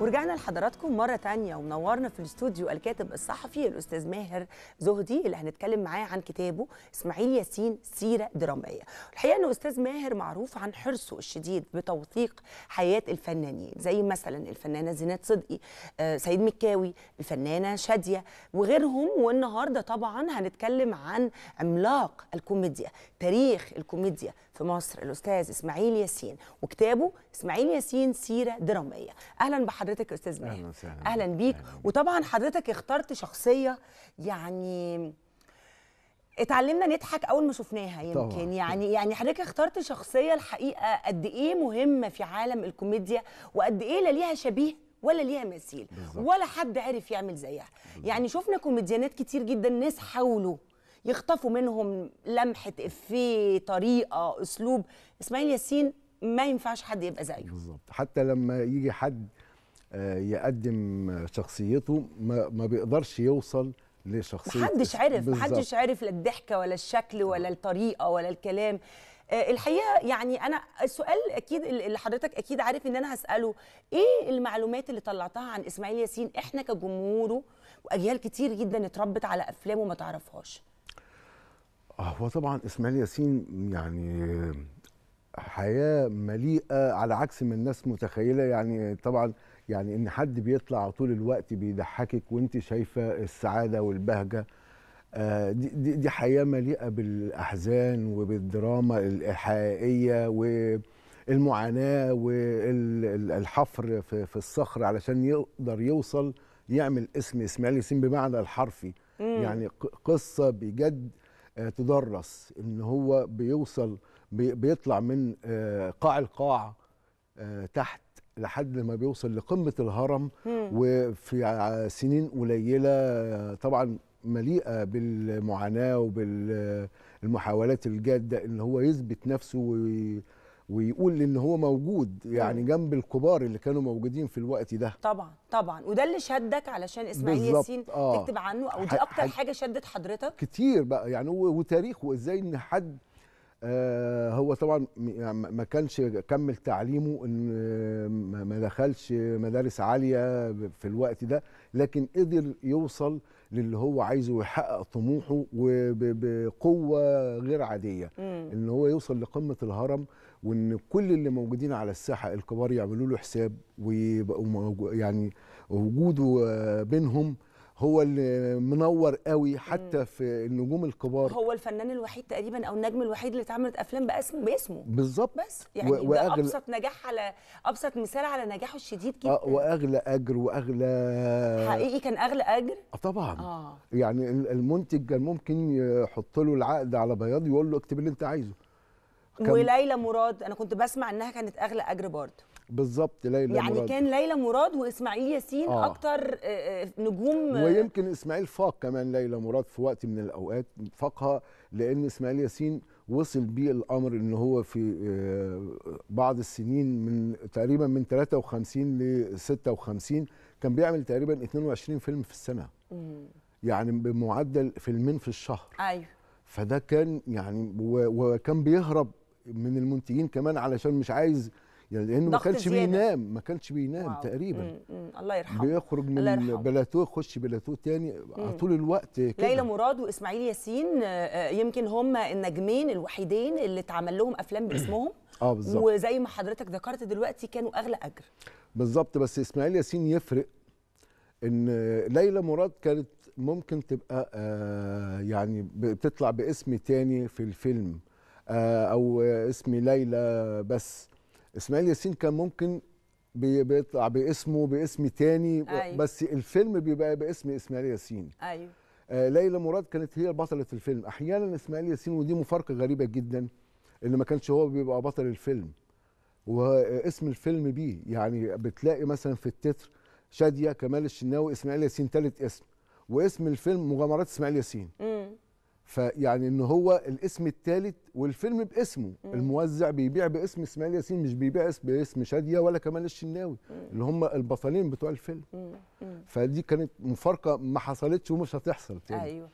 ورجعنا لحضراتكم مرة تانية ومنورنا في الاستوديو الكاتب الصحفي الأستاذ ماهر زهدي اللي هنتكلم معاه عن كتابه إسماعيل ياسين سيرة درامية الحقيقة أن أستاذ ماهر معروف عن حرصه الشديد بتوثيق حياة الفنانين زي مثلا الفنانة زينات صدقي آه، سيد مكاوي الفنانة شادية وغيرهم والنهاردة طبعا هنتكلم عن عملاق الكوميديا تاريخ الكوميديا في مصر الأستاذ إسماعيل ياسين وكتابه إسماعيل ياسين سيرة درامية أهلا بحضرتك حضرتك استاذ ماهر اهلا وسهلا اهلا بيك أهلاً. وطبعا حضرتك اخترت شخصيه يعني اتعلمنا نضحك اول ما شفناها يمكن طبعا. يعني يعني حضرتك اخترت شخصيه الحقيقه قد ايه مهمه في عالم الكوميديا وقد ايه لا ليها شبيه ولا ليها مثيل ولا حد عرف يعمل زيها يعني شفنا كوميديانات كتير جدا ناس حاولوا يخطفوا منهم لمحه افيه طريقه اسلوب اسماعيل ياسين ما ينفعش حد يبقى زيه بالظبط حتى لما يجي حد آه، يقدم شخصيته ما, ما بيقدرش يوصل لشخصيه محدش عرف بالزبط. محدش عرف لا الضحكه ولا الشكل آه. ولا الطريقه ولا الكلام آه، الحقيقه يعني انا السؤال اكيد اللي حضرتك اكيد عارف ان انا هساله ايه المعلومات اللي طلعتها عن اسماعيل ياسين احنا كجمهوره واجيال كتير جدا اتربت على افلامه ما تعرفهاش هو طبعا اسماعيل ياسين يعني حياه مليئه على عكس ما الناس متخيله يعني طبعا يعني ان حد بيطلع طول الوقت بيضحكك وانت شايفه السعاده والبهجه آه، دي, دي, حياه مليئه بالاحزان وبالدراما الحقيقيه والمعاناه والحفر في, في الصخر علشان يقدر يوصل يعمل اسم اسماعيل ياسين بمعنى الحرفي مم. يعني قصه بجد آه، تدرس ان هو بيوصل بيطلع من آه، قاع القاع آه، تحت لحد ما بيوصل لقمه الهرم مم. وفي سنين قليله آه، طبعا مليئه بالمعاناه وبالمحاولات الجاده ان هو يثبت نفسه ويقول ان هو موجود يعني جنب الكبار اللي كانوا موجودين في الوقت ده طبعا طبعا وده اللي شدك علشان اسماعيل ياسين آه. تكتب عنه او دي اكتر حاجه شدت حضرتك كتير بقى يعني وتاريخه ازاي ان حد آه، هو طبعا يعني ما كانش كمل تعليمه ان آه، ما دخلش مدارس عاليه في الوقت ده لكن قدر يوصل للي هو عايزه ويحقق طموحه وبقوه غير عاديه مم. ان هو يوصل لقمه الهرم وان كل اللي موجودين على الساحه الكبار يعملوا له حساب ويبقوا يعني وجوده آه، بينهم هو اللي منور قوي حتى مم. في النجوم الكبار هو الفنان الوحيد تقريبا او النجم الوحيد اللي اتعملت افلام باسمه باسمه بالظبط بس يعني وأغل... ابسط نجاح على ابسط مثال على نجاحه الشديد آه، جدا آه واغلى اجر واغلى حقيقي كان اغلى اجر آه، طبعا آه. يعني المنتج كان ممكن يحط له العقد على بياض يقول له اكتب اللي انت عايزه وليلى مراد انا كنت بسمع انها كانت اغلى اجر برضه بالظبط ليلى يعني مراد يعني كان ليلى مراد واسماعيل ياسين آه. اكتر آه، آه، نجوم آه، ويمكن اسماعيل فاق كمان ليلى مراد في وقت من الاوقات فاقها لان اسماعيل ياسين وصل بيه الامر ان هو في بعض السنين من تقريبا من 53 ل 56 كان بيعمل تقريبا 22 فيلم في السنه يعني بمعدل فيلمين في الشهر ايوه فده كان يعني وكان بيهرب من المنتجين كمان علشان مش عايز يعني لانه ما كانش بينام ما كانش بينام واو. تقريبا مم. مم. الله يرحمه بيخرج من بلاتوه يخش بلاتوه تاني على طول الوقت كده ليلى مراد واسماعيل ياسين آه، آه، يمكن هما النجمين الوحيدين اللي اتعمل لهم افلام باسمهم اه بالظبط وزي ما حضرتك ذكرت دلوقتي كانوا اغلى اجر بالظبط بس اسماعيل ياسين يفرق ان ليلى مراد كانت ممكن تبقى آه، يعني بتطلع باسم تاني في الفيلم آه، او اسمي ليلى بس اسماعيل ياسين كان ممكن بيطلع باسمه باسم تاني أيوه. بس الفيلم بيبقى باسم اسماعيل ياسين ايوه آه ليلى مراد كانت هي بطله الفيلم احيانا اسماعيل ياسين ودي مفارقه غريبه جدا ان ما كانش هو بيبقى بطل الفيلم واسم الفيلم بيه يعني بتلاقي مثلا في التتر شاديه كمال الشناوي اسماعيل ياسين ثالث اسم واسم الفيلم مغامرات اسماعيل ياسين مم. فيعني ان هو الاسم الثالث والفيلم باسمه مم. الموزع بيبيع باسم اسماعيل ياسين مش بيبيع باسم شاديه ولا كمان الشناوي مم. اللي هم البطلين بتوع الفيلم مم. مم. فدي كانت مفارقه ما حصلتش ومش هتحصل تاني ايوه